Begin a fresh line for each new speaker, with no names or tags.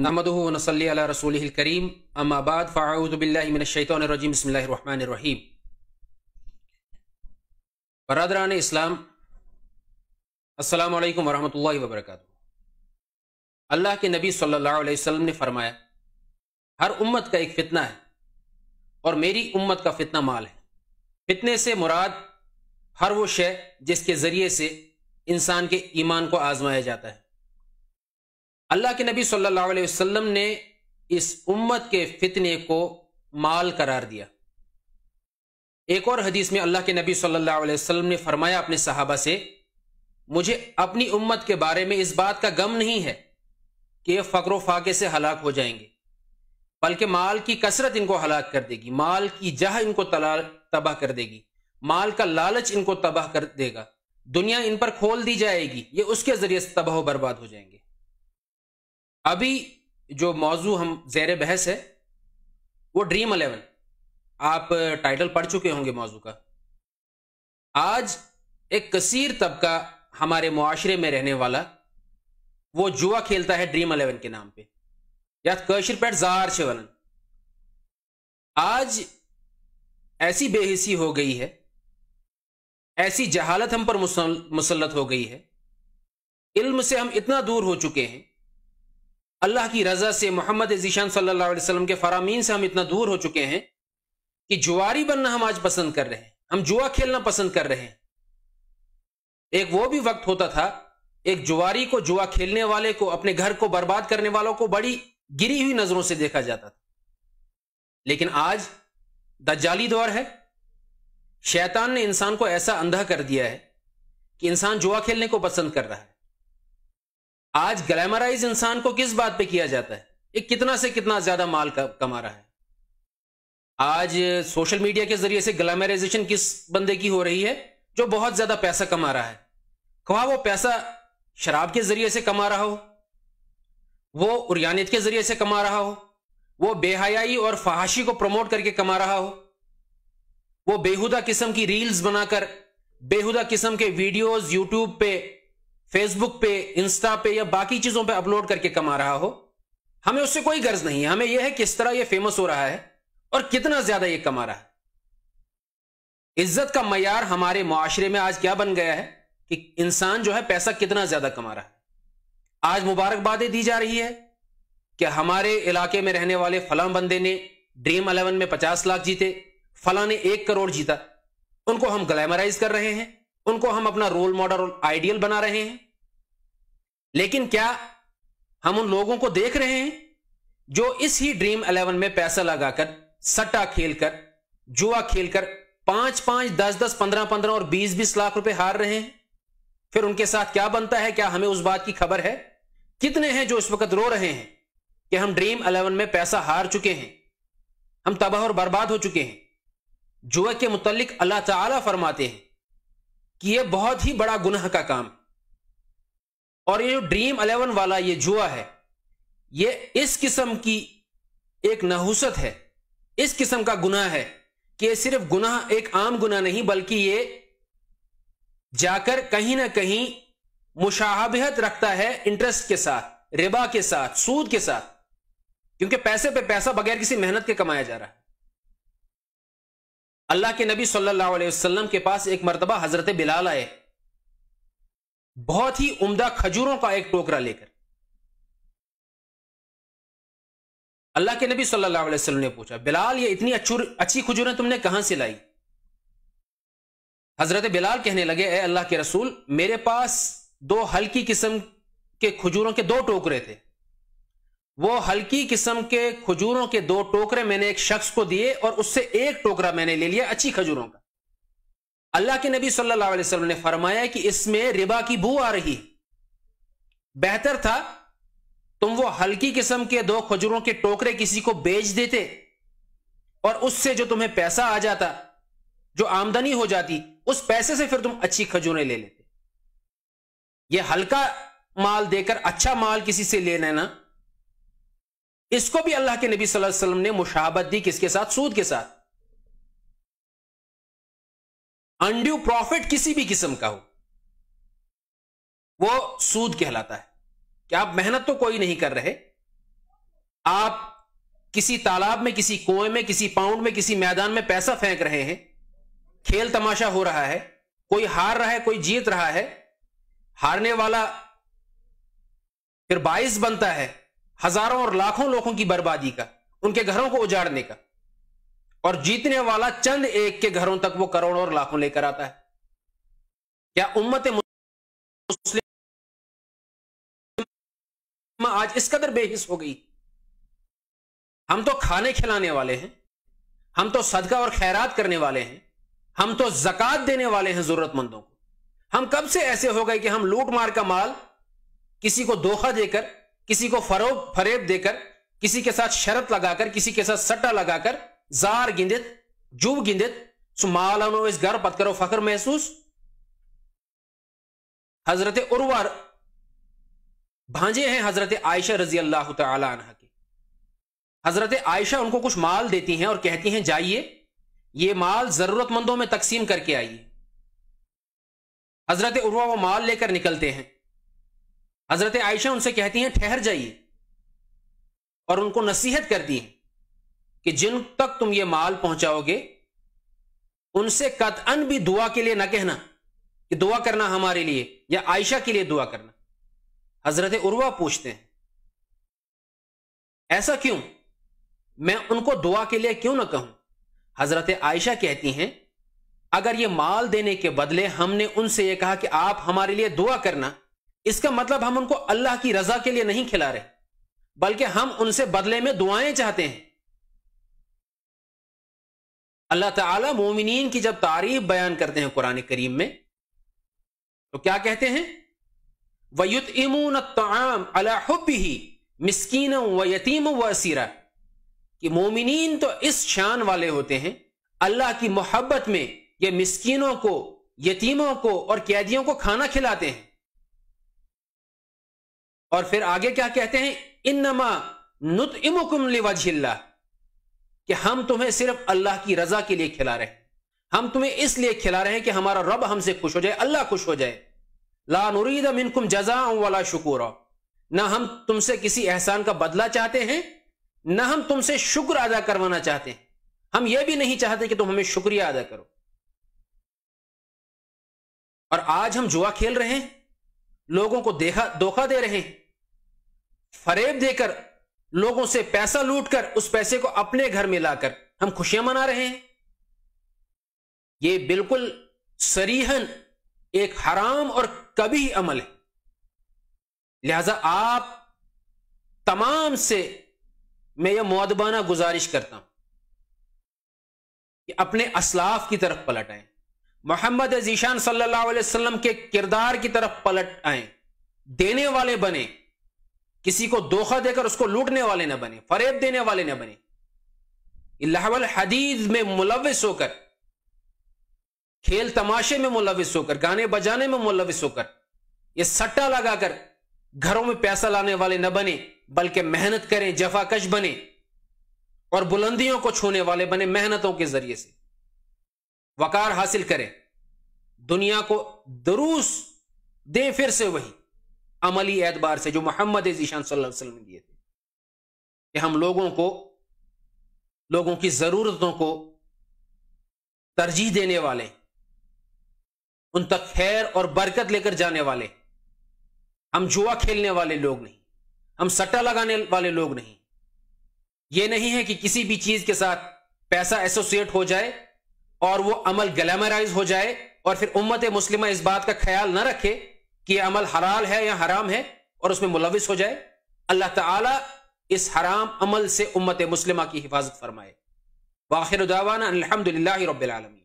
नमदनसली रसूल करीम अमाबाद फ़ाऊदबिल्लिमिनशैतरजीम बसमीम बरदरान इस्लाम अल्लाम वरहमल वबरक अल्लाह के नबी सल्लल्लाहु अलैहि वसल्लम ने फरमाया हर उम्मत का एक फ़ितना है और मेरी उम्मत का फ़ितना माल है फितने से मुराद हर वो शय जिसके ज़रिए से इंसान के ईमान को आजमाया जाता है अल्लाह के नबी सल्लल्लाहु अलैहि वसल्लम ने इस उम्मत के फितने को माल करार दिया एक और हदीस में अल्लाह के नबी सल्लल्लाहु अलैहि वसल्लम ने फरमाया अपने सहाबा से मुझे अपनी उम्मत के बारे में इस बात का गम नहीं है कि ये फकर फाके से हलाक हो जाएंगे बल्कि माल की कसरत इनको हलाक कर देगी माल की जह इनको तबाह कर देगी माल का लालच इनको तबाह कर देगा दुनिया इन पर खोल दी जाएगी ये उसके जरिए तबाह बर्बाद हो जाएंगे अभी जो मौजू हम जेर बहस है वो ड्रीम अलेवन आप टाइटल पढ़ चुके होंगे मौजू का आज एक कसीर तबका हमारे मुआरे में रहने वाला वो जुआ खेलता है ड्रीम अलेवन के नाम पे या कर्शिर पैट जार शवलन आज ऐसी बेहिसी हो गई है ऐसी जहालत हम पर मुसलत हो गई है इल्म से हम इतना दूर हो चुके हैं अल्लाह की रजा से मोहम्मद जीशान सल्ला वसलम के फरामीन से हम इतना दूर हो चुके हैं कि जुआरी बनना हम आज पसंद कर रहे हैं हम जुआ खेलना पसंद कर रहे हैं एक वो भी वक्त होता था एक जुआरी को जुआ खेलने वाले को अपने घर को बर्बाद करने वालों को बड़ी गिरी हुई नजरों से देखा जाता था लेकिन आज जाली दौर है शैतान ने इंसान को ऐसा अंधा कर दिया है कि इंसान जुआ खेलने को पसंद कर रहा है आज ग्लैमराइज इंसान को किस बात पे किया जाता है ये कितना से कितना ज्यादा माल कमा रहा है आज सोशल मीडिया के जरिए से ग्लैमराइजेशन किस बंदे की हो रही है जो बहुत ज्यादा पैसा कमा रहा है कहा वो पैसा शराब के जरिए से कमा रहा हो वो उरियानियत के जरिए से कमा रहा हो वो बेहयाई और फहाशी को प्रमोट करके कमा रहा हो वो बेहुदा किस्म की रील्स बनाकर बेहुदा किस्म के वीडियोस यूट्यूब पे फेसबुक पे इंस्टा पे या बाकी चीजों पे अपलोड करके कमा रहा हो हमें उससे कोई गर्ज नहीं है हमें यह है किस तरह यह फेमस हो रहा है और कितना ज्यादा यह कमा रहा है इज्जत का मैार हमारे माशरे में आज क्या बन गया है कि इंसान जो है पैसा कितना ज्यादा कमा रहा है आज मुबारकबादें दी जा रही है कि हमारे इलाके में रहने वाले फलां बंदे ने ड्रीम अलेवन में पचास लाख जीते फला ने एक करोड़ जीता उनको हम ग्लैमराइज कर रहे हैं उनको हम अपना रोल मॉडल और आइडियल बना रहे हैं लेकिन क्या हम उन लोगों को देख रहे हैं जो इस ही ड्रीम इलेवन में पैसा लगाकर सट्टा खेलकर जुआ खेलकर पांच पांच दस दस पंद्रह पंद्रह और बीस बीस लाख रुपए हार रहे हैं फिर उनके साथ क्या बनता है क्या हमें उस बात की खबर है कितने हैं जो इस वक्त रो रहे हैं कि हम ड्रीम इलेवन में पैसा हार चुके हैं हम तबाह और बर्बाद हो चुके हैं जुआ के मुतालिक अल्लाह ताला फरमाते हैं कि ये बहुत ही बड़ा गुनाह का काम और ये जो ड्रीम अलेवन वाला ये जुआ है ये इस किस्म की एक नहुसत है इस किस्म का गुनाह है कि ये सिर्फ गुनाह एक आम गुनाह नहीं बल्कि ये जाकर कहीं ना कहीं मुशाहबहत रखता है इंटरेस्ट के साथ रिबा के साथ सूद के साथ क्योंकि पैसे पे पैसा बगैर किसी मेहनत के कमाया जा रहा है अल्लाह के नबी सल्लल्लाहु अलैहि वसल्लम के पास एक मरतबा हजरत बिलाल आए बहुत ही उम्दा खजूरों का एक टोकरा लेकर अल्लाह के नबी सल्लल्लाहु अलैहि वसल्लम ने पूछा बिलाल ये इतनी अच्छी खजूरें तुमने कहां से लाई हजरत बिलाल कहने लगे अल्लाह के रसूल मेरे पास दो हल्की किस्म के खजूरों के दो टोकरे थे वो हल्की किस्म के खजूरों के दो टोकरे मैंने एक शख्स को दिए और उससे एक टोकरा मैंने ले लिया अच्छी खजूरों का अल्लाह के नबी सल्लल्लाहु अलैहि वसल्लम ने फरमाया कि इसमें रिबा की बू आ रही बेहतर था तुम वो हल्की किस्म के दो खजूरों के टोकरे किसी को बेच देते और उससे जो तुम्हें पैसा आ जाता जो आमदनी हो जाती उस पैसे से फिर तुम अच्छी खजूरें ले लेते ये हल्का माल देकर अच्छा माल किसी से ले लेना इसको भी अल्लाह के नबी सल्लल्लाहु अलैहि वसल्लम ने मुशाबत दी किसके साथ सूद के साथ अंड्यू प्रॉफिट किसी भी किस्म का हो वो सूद कहलाता है कि आप मेहनत तो कोई नहीं कर रहे आप किसी तालाब में किसी कुएं में किसी पाउंड में किसी मैदान में पैसा फेंक रहे हैं खेल तमाशा हो रहा है कोई हार रहा है कोई जीत रहा है हारने वाला फिर बाइस बनता है हजारों और लाखों लोगों की बर्बादी का उनके घरों को उजाड़ने का और जीतने वाला चंद एक के घरों तक वो करोड़ों और लाखों लेकर आता है क्या उम्मत मुस्लिम आज इस कदर बेहिस हो गई हम तो खाने खिलाने वाले हैं हम तो सदका और खैरात करने वाले हैं हम तो जकत देने वाले हैं जरूरतमंदों को हम कब से ऐसे हो गए कि हम लूट मार का माल किसी को धोखा देकर किसी को फरोब फरेब देकर किसी के साथ शरत लगाकर किसी के साथ सट्टा लगाकर जार गिंदित जुब गिंदित सुमालो इस घर पत करो फख्र महसूस हजरत उर्वर भांजे हैं हजरत आयशा रजी अल्लाह तला की हजरत आयशा उनको कुछ माल देती हैं और कहती हैं जाइए ये माल जरूरतमंदों में तकसीम करके आइए हजरत उर्वा वो माल लेकर निकलते हैं हजरत आयशा उनसे कहती हैं ठहर जाइए और उनको नसीहत करती हैं कि जिन तक तुम ये माल पहुंचाओगे उनसे कतअन भी दुआ के लिए ना कहना कि दुआ करना हमारे लिए या आयशा के लिए दुआ करना हजरत उर्वा पूछते हैं ऐसा क्यों मैं उनको दुआ के लिए क्यों ना कहूं हजरत आयशा कहती हैं अगर ये माल देने के बदले हमने उनसे ये कहा कि आप हमारे लिए दुआ करना इसका मतलब हम उनको अल्लाह की रजा के लिए नहीं खिला रहे बल्कि हम उनसे बदले में दुआएं चाहते हैं अल्लाह ताला मोमिनीन की जब तारीफ बयान करते हैं कुरान करीम में तो क्या कहते हैं वयुत इमून ताम ही मिसकीन व यतीम व असीरा कि मोमिनीन तो इस शान वाले होते हैं अल्लाह की मोहब्बत में ये मिसकीनों को यतीमों को और कैदियों को खाना खिलाते हैं और फिर आगे क्या कहते हैं इन नमा नुत इमुकुम कि हम तुम्हें सिर्फ अल्लाह की रजा के लिए खिला रहे हैं हम तुम्हें इसलिए खिला रहे हैं कि हमारा रब हमसे खुश हो जाए अल्लाह खुश हो जाए ला नुरीद मिनकुम जजा वाला शुक्र ना हम तुमसे किसी एहसान का बदला चाहते हैं ना हम तुमसे शुक्र अदा करवाना चाहते हैं हम यह भी नहीं चाहते कि तुम हमें शुक्रिया अदा करो और आज हम जुआ खेल रहे हैं लोगों को देखा धोखा दे रहे हैं फरेब देकर लोगों से पैसा लूटकर उस पैसे को अपने घर में लाकर हम खुशियां मना रहे हैं ये बिल्कुल सरीहन एक हराम और कभी अमल है लिहाजा आप तमाम से मैं यह मौदबाना गुजारिश करता हूं कि अपने असलाफ की तरफ पलट आए मोहम्मद जीशान सल्लाम के किरदार की तरफ पलट आए देने वाले बने किसी को धोखा देकर उसको लूटने वाले न बने फरेब देने वाले न बने लहवल हदीद में मुलविस होकर खेल तमाशे में मुलविस होकर गाने बजाने में मुलविस होकर यह सट्टा लगाकर घरों में पैसा लाने वाले न बने बल्कि मेहनत करें जफाकश बने और बुलंदियों को छूने वाले बने मेहनतों के जरिए से वकार हासिल करें दुनिया को दरूस दे फिर से वही अमली एतबार से जो मोहम्मद ईशान वसल्लम दिए थे कि हम लोगों को लोगों की ज़रूरतों को तरजीह देने वाले उन तक खैर और बरकत लेकर जाने वाले हम जुआ खेलने वाले लोग नहीं हम सट्टा लगाने वाले लोग नहीं ये नहीं है कि किसी भी चीज़ के साथ पैसा एसोसिएट हो जाए और वो अमल ग्लैमराइज हो जाए और फिर उम्मत मुस्लिमा इस बात का ख्याल ना रखे कि यह अमल हलाल है या हराम है और उसमें मुलविस हो जाए अल्लाह ताला इस हराम अमल से उम्मत मुस्लिमा की हिफाजत फरमाए बाखिर दावाना अलहमदिल्ला रबालमी